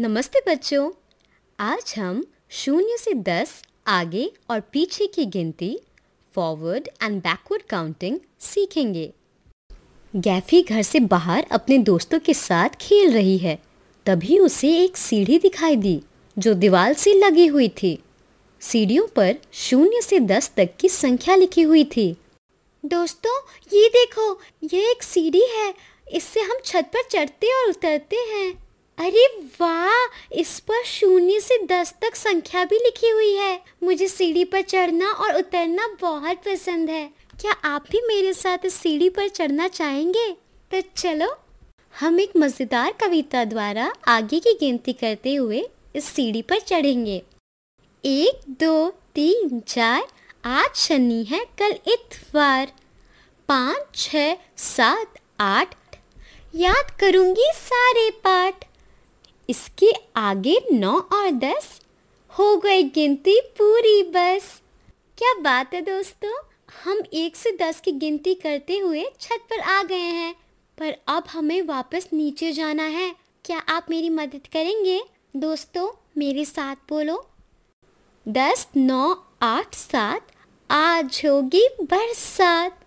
नमस्ते बच्चों आज हम शून्य से दस आगे और पीछे की गिनती फॉरवर्ड एंड बैकवर्ड काउंटिंग सीखेंगे गैफी घर से बाहर अपने दोस्तों के साथ खेल रही है तभी उसे एक सीढ़ी दिखाई दी जो दीवार से लगी हुई थी सीढ़ियों पर शून्य से दस तक की संख्या लिखी हुई थी दोस्तों ये देखो ये एक सीढ़ी है इससे हम छत पर चढ़ते और उतरते हैं अरे वाह इस पर शून्य से दस तक संख्या भी लिखी हुई है मुझे सीढ़ी पर चढ़ना और उतरना बहुत पसंद है क्या आप भी मेरे साथ इस सीढ़ी पर चढ़ना चाहेंगे तो चलो हम एक मज़ेदार कविता द्वारा आगे की गिनती करते हुए इस सीढ़ी पर चढ़ेंगे एक दो तीन चार आज शनि है कल इतवार पाँच छ सात आठ याद करूँगी सारे पाठ इसके आगे नौ और दस हो गई गिनती पूरी बस क्या बात है दोस्तों हम एक से दस की गिनती करते हुए छत पर आ गए हैं पर अब हमें वापस नीचे जाना है क्या आप मेरी मदद करेंगे दोस्तों मेरे साथ बोलो दस नौ आठ सात आज होगी बरसात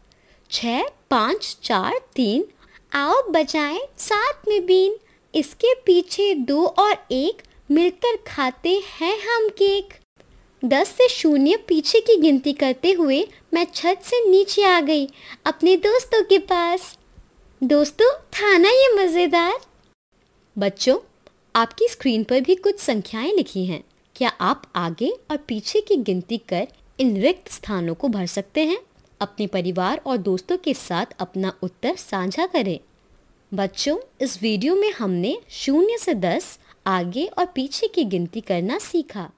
छ पाँच चार तीन आओ बजाएं साथ में बीन इसके पीछे दो और एक मिलकर खाते हैं हम केक दस से शून्य पीछे की गिनती करते हुए मैं छत से नीचे आ गई अपने दोस्तों के पास दोस्तों था ना ये मज़ेदार बच्चों आपकी स्क्रीन पर भी कुछ संख्याएं लिखी हैं क्या आप आगे और पीछे की गिनती कर इन रिक्त स्थानों को भर सकते हैं अपने परिवार और दोस्तों के साथ अपना उत्तर साझा करें बच्चों इस वीडियो में हमने शून्य से दस आगे और पीछे की गिनती करना सीखा